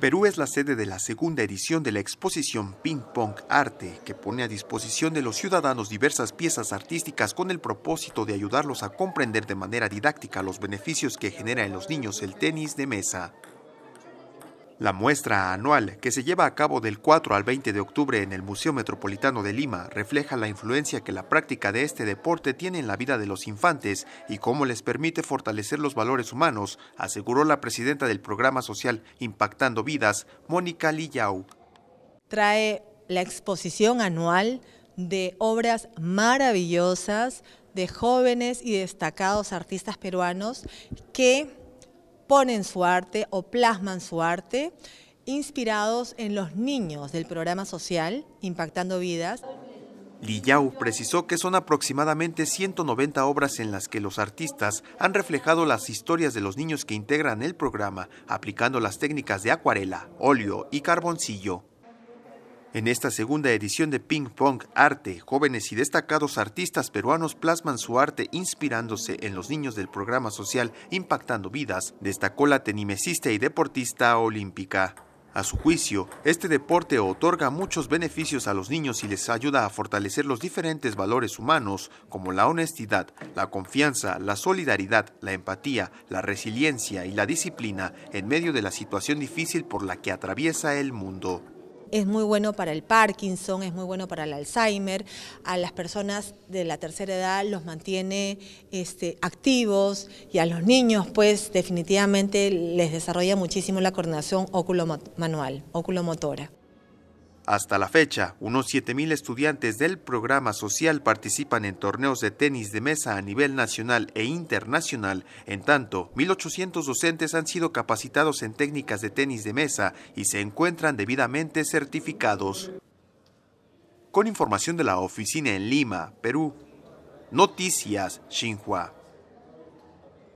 Perú es la sede de la segunda edición de la exposición Ping Pong Arte, que pone a disposición de los ciudadanos diversas piezas artísticas con el propósito de ayudarlos a comprender de manera didáctica los beneficios que genera en los niños el tenis de mesa. La muestra anual, que se lleva a cabo del 4 al 20 de octubre en el Museo Metropolitano de Lima, refleja la influencia que la práctica de este deporte tiene en la vida de los infantes y cómo les permite fortalecer los valores humanos, aseguró la presidenta del programa social Impactando Vidas, Mónica Lillau. Trae la exposición anual de obras maravillosas de jóvenes y destacados artistas peruanos que ponen su arte o plasman su arte, inspirados en los niños del programa social Impactando Vidas. Lillau precisó que son aproximadamente 190 obras en las que los artistas han reflejado las historias de los niños que integran el programa, aplicando las técnicas de acuarela, óleo y carboncillo. En esta segunda edición de Ping Pong Arte, jóvenes y destacados artistas peruanos plasman su arte inspirándose en los niños del programa social Impactando Vidas, destacó la tenimesista y deportista olímpica. A su juicio, este deporte otorga muchos beneficios a los niños y les ayuda a fortalecer los diferentes valores humanos como la honestidad, la confianza, la solidaridad, la empatía, la resiliencia y la disciplina en medio de la situación difícil por la que atraviesa el mundo es muy bueno para el Parkinson, es muy bueno para el Alzheimer, a las personas de la tercera edad los mantiene este, activos y a los niños pues definitivamente les desarrolla muchísimo la coordinación óculo hasta la fecha, unos 7.000 estudiantes del programa social participan en torneos de tenis de mesa a nivel nacional e internacional. En tanto, 1.800 docentes han sido capacitados en técnicas de tenis de mesa y se encuentran debidamente certificados. Con información de la oficina en Lima, Perú. Noticias Xinhua.